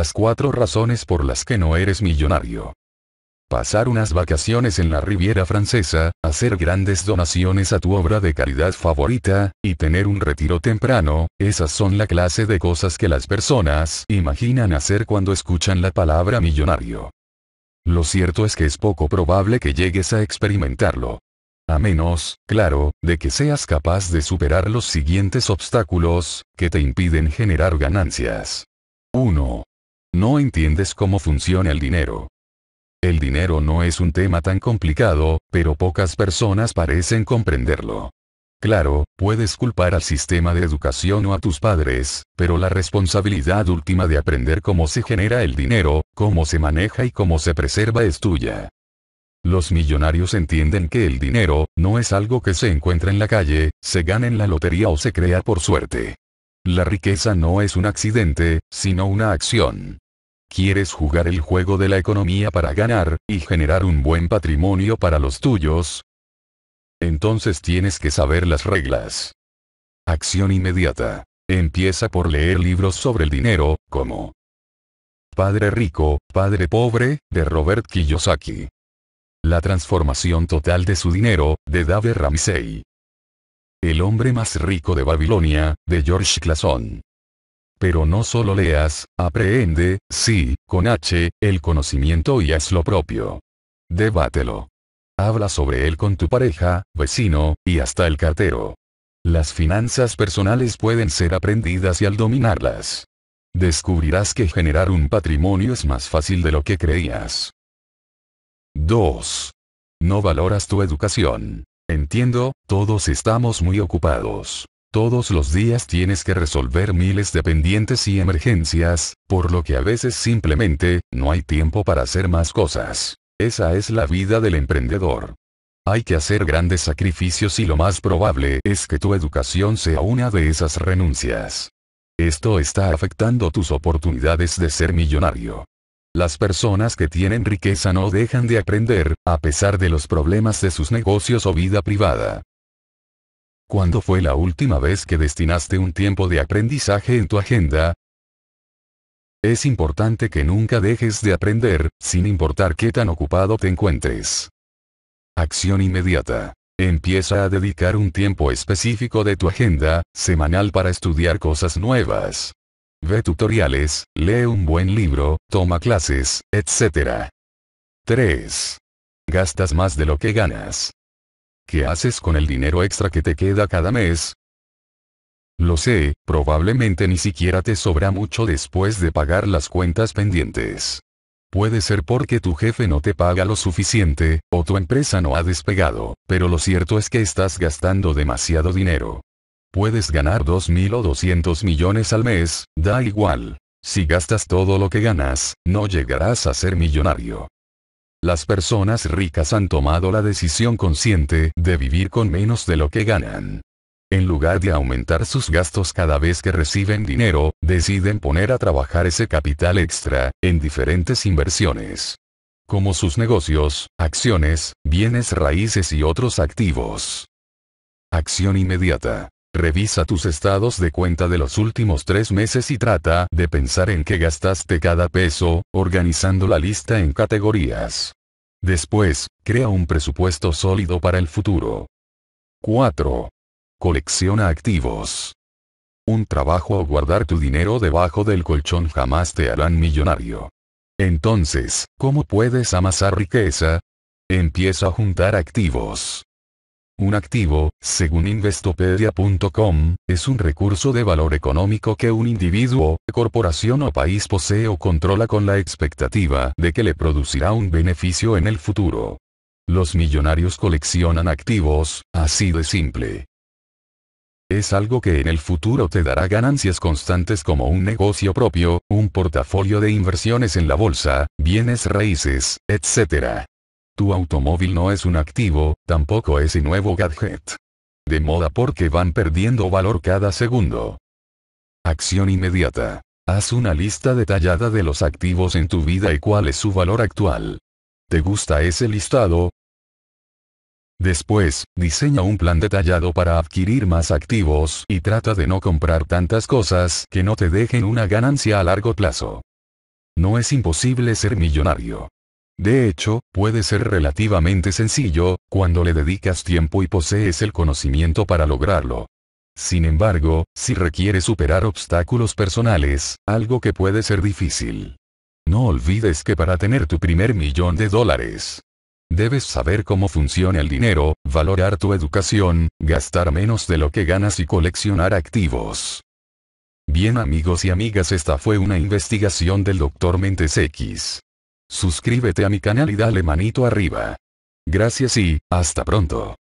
las cuatro razones por las que no eres millonario. Pasar unas vacaciones en la Riviera Francesa, hacer grandes donaciones a tu obra de caridad favorita, y tener un retiro temprano, esas son la clase de cosas que las personas imaginan hacer cuando escuchan la palabra millonario. Lo cierto es que es poco probable que llegues a experimentarlo. A menos, claro, de que seas capaz de superar los siguientes obstáculos, que te impiden generar ganancias. 1. No entiendes cómo funciona el dinero. El dinero no es un tema tan complicado, pero pocas personas parecen comprenderlo. Claro, puedes culpar al sistema de educación o a tus padres, pero la responsabilidad última de aprender cómo se genera el dinero, cómo se maneja y cómo se preserva es tuya. Los millonarios entienden que el dinero, no es algo que se encuentra en la calle, se gana en la lotería o se crea por suerte. La riqueza no es un accidente, sino una acción. Quieres jugar el juego de la economía para ganar, y generar un buen patrimonio para los tuyos. Entonces tienes que saber las reglas. Acción inmediata. Empieza por leer libros sobre el dinero, como Padre Rico, Padre Pobre, de Robert Kiyosaki. La transformación total de su dinero, de Dave Ramsey. El hombre más rico de Babilonia, de George Clason. Pero no solo leas, aprende, sí, con H, el conocimiento y haz lo propio. Debátelo. Habla sobre él con tu pareja, vecino, y hasta el cartero. Las finanzas personales pueden ser aprendidas y al dominarlas. Descubrirás que generar un patrimonio es más fácil de lo que creías. 2. No valoras tu educación. Entiendo, todos estamos muy ocupados. Todos los días tienes que resolver miles de pendientes y emergencias, por lo que a veces simplemente, no hay tiempo para hacer más cosas. Esa es la vida del emprendedor. Hay que hacer grandes sacrificios y lo más probable es que tu educación sea una de esas renuncias. Esto está afectando tus oportunidades de ser millonario. Las personas que tienen riqueza no dejan de aprender, a pesar de los problemas de sus negocios o vida privada. ¿Cuándo fue la última vez que destinaste un tiempo de aprendizaje en tu agenda? Es importante que nunca dejes de aprender, sin importar qué tan ocupado te encuentres. Acción inmediata. Empieza a dedicar un tiempo específico de tu agenda, semanal para estudiar cosas nuevas. Ve tutoriales, lee un buen libro, toma clases, etc. 3. Gastas más de lo que ganas. ¿Qué haces con el dinero extra que te queda cada mes? Lo sé, probablemente ni siquiera te sobra mucho después de pagar las cuentas pendientes. Puede ser porque tu jefe no te paga lo suficiente, o tu empresa no ha despegado, pero lo cierto es que estás gastando demasiado dinero. Puedes ganar 2.000 o 200 millones al mes, da igual. Si gastas todo lo que ganas, no llegarás a ser millonario. Las personas ricas han tomado la decisión consciente de vivir con menos de lo que ganan. En lugar de aumentar sus gastos cada vez que reciben dinero, deciden poner a trabajar ese capital extra, en diferentes inversiones. Como sus negocios, acciones, bienes raíces y otros activos. Acción inmediata. Revisa tus estados de cuenta de los últimos tres meses y trata de pensar en qué gastaste cada peso, organizando la lista en categorías. Después, crea un presupuesto sólido para el futuro. 4. Colecciona activos. Un trabajo o guardar tu dinero debajo del colchón jamás te harán millonario. Entonces, ¿cómo puedes amasar riqueza? Empieza a juntar activos. Un activo, según investopedia.com, es un recurso de valor económico que un individuo, corporación o país posee o controla con la expectativa de que le producirá un beneficio en el futuro. Los millonarios coleccionan activos, así de simple. Es algo que en el futuro te dará ganancias constantes como un negocio propio, un portafolio de inversiones en la bolsa, bienes raíces, etc. Tu automóvil no es un activo, tampoco es un nuevo gadget. De moda porque van perdiendo valor cada segundo. Acción inmediata. Haz una lista detallada de los activos en tu vida y cuál es su valor actual. ¿Te gusta ese listado? Después, diseña un plan detallado para adquirir más activos y trata de no comprar tantas cosas que no te dejen una ganancia a largo plazo. No es imposible ser millonario. De hecho, puede ser relativamente sencillo, cuando le dedicas tiempo y posees el conocimiento para lograrlo. Sin embargo, si requiere superar obstáculos personales, algo que puede ser difícil. No olvides que para tener tu primer millón de dólares, Debes saber cómo funciona el dinero, valorar tu educación, gastar menos de lo que ganas y coleccionar activos. Bien amigos y amigas, esta fue una investigación del Dr. Mentes X. Suscríbete a mi canal y dale manito arriba. Gracias y, hasta pronto.